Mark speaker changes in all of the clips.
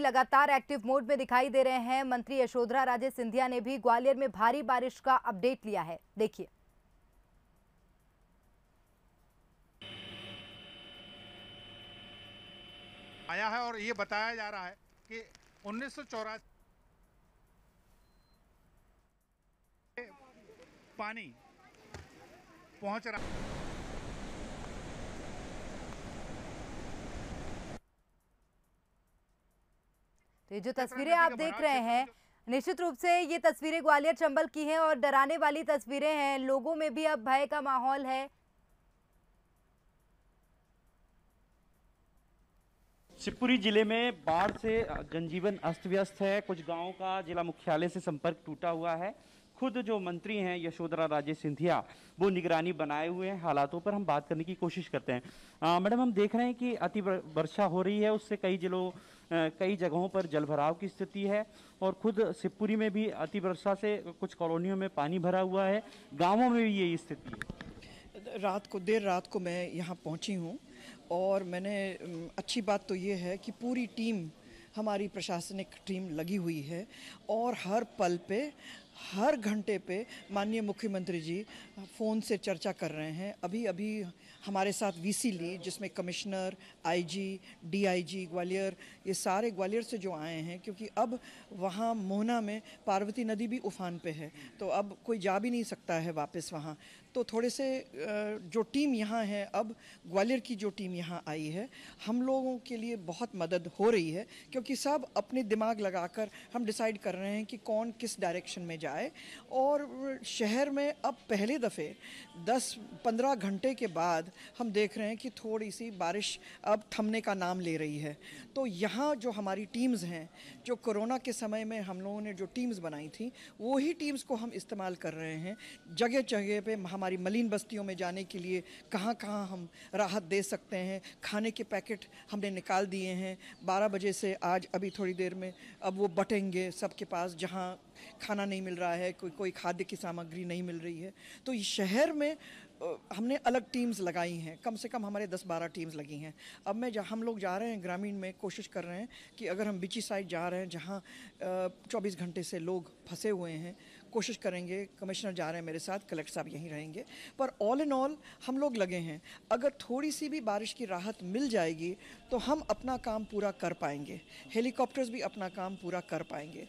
Speaker 1: लगातार active mode में दिखाई दे रहे हैं मंत्री यशोधरा राजे सिंधिया ने भी ग्वालियर में भारी बारिश का अपडेट लिया है देखिए
Speaker 2: आया है और ये बताया जा रहा है कि उन्नीस पानी पहुंच रहा है
Speaker 1: तो ये जो तस्वीरें आप देख रहे हैं निश्चित रूप से ये तस्वीरें ग्वालियर चंबल की हैं और डराने वाली तस्वीरें हैं लोगों में भी अब भय का माहौल है
Speaker 3: शिवपुरी जिले में बाढ़ से जनजीवन अस्त व्यस्त है कुछ गांवों का जिला मुख्यालय से संपर्क टूटा हुआ है खुद जो मंत्री हैं यशोधरा राजे सिंधिया वो निगरानी बनाए हुए हैं हालातों पर हम बात करने की कोशिश करते हैं मैडम हम देख रहे हैं कि अति वर्षा हो रही है उससे कई जिलों कई जगहों पर जलभराव की स्थिति है और खुद शिवपुरी में भी अतिवर्षा से कुछ कॉलोनियों में पानी भरा हुआ है गाँवों में भी यही स्थिति है रात को देर रात को मैं यहाँ
Speaker 4: पहुँची हूँ और मैंने अच्छी बात तो ये है कि पूरी टीम हमारी प्रशासनिक टीम लगी हुई है और हर पल पे हर घंटे पे माननीय मुख्यमंत्री जी फ़ोन से चर्चा कर रहे हैं अभी अभी हमारे साथ वीसी ली जिसमें कमिश्नर आईजी, डीआईजी ग्वालियर ये सारे ग्वालियर से जो आए हैं क्योंकि अब वहाँ मोहना में पार्वती नदी भी उफान पे है तो अब कोई जा भी नहीं सकता है वापस वहाँ तो थोड़े से जो टीम यहाँ है अब ग्वालियर की जो टीम यहाँ आई है हम लोगों के लिए बहुत मदद हो रही है क्योंकि सब अपने दिमाग लगाकर हम डिसाइड कर रहे हैं कि कौन किस डायरेक्शन में जा जाए और शहर में अब पहली दफ़े 10-15 घंटे के बाद हम देख रहे हैं कि थोड़ी सी बारिश अब थमने का नाम ले रही है तो यहाँ जो हमारी टीम्स हैं जो कोरोना के समय में हम लोगों ने जो टीम्स बनाई थी वही टीम्स को हम इस्तेमाल कर रहे हैं जगह जगह पे हमारी मलिन बस्तियों में जाने के लिए कहाँ कहाँ हम राहत दे सकते हैं खाने के पैकेट हमने निकाल दिए हैं बारह बजे से आज अभी थोड़ी देर में अब वो बटेंगे सबके पास जहाँ खाना नहीं मिल रहा है कोई कोई खाद्य की सामग्री नहीं मिल रही है तो शहर में हमने अलग टीम्स लगाई हैं कम से कम हमारे 10-12 टीम्स लगी हैं अब मैं जहाँ हम लोग जा रहे हैं ग्रामीण में कोशिश कर रहे हैं कि अगर हम बिची साइड जा रहे हैं जहाँ चौबीस घंटे से लोग फंसे हुए हैं कोशिश करेंगे कमिश्नर जा रहे हैं मेरे साथ कलेक्टर साहब यहीं रहेंगे पर ऑल इन ऑल हम लोग लगे हैं अगर थोड़ी सी भी बारिश की राहत मिल जाएगी तो हम अपना काम पूरा कर पाएंगे हेलीकॉप्टर्स भी अपना काम पूरा कर पाएंगे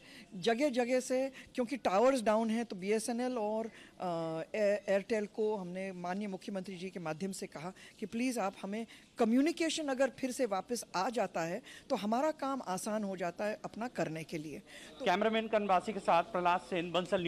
Speaker 4: जगह जगह से क्योंकि टावर्स डाउन हैं तो बी और एयरटेल को हमने माननीय मुख्यमंत्री जी के माध्यम से कहा कि प्लीज़ आप हमें कम्युनिकेशन अगर फिर से वापस आ जाता है तो हमारा काम आसान हो जाता है अपना करने के लिए
Speaker 3: तो कैमरामैन कनवासी के साथ प्रहलाद सेन बंसल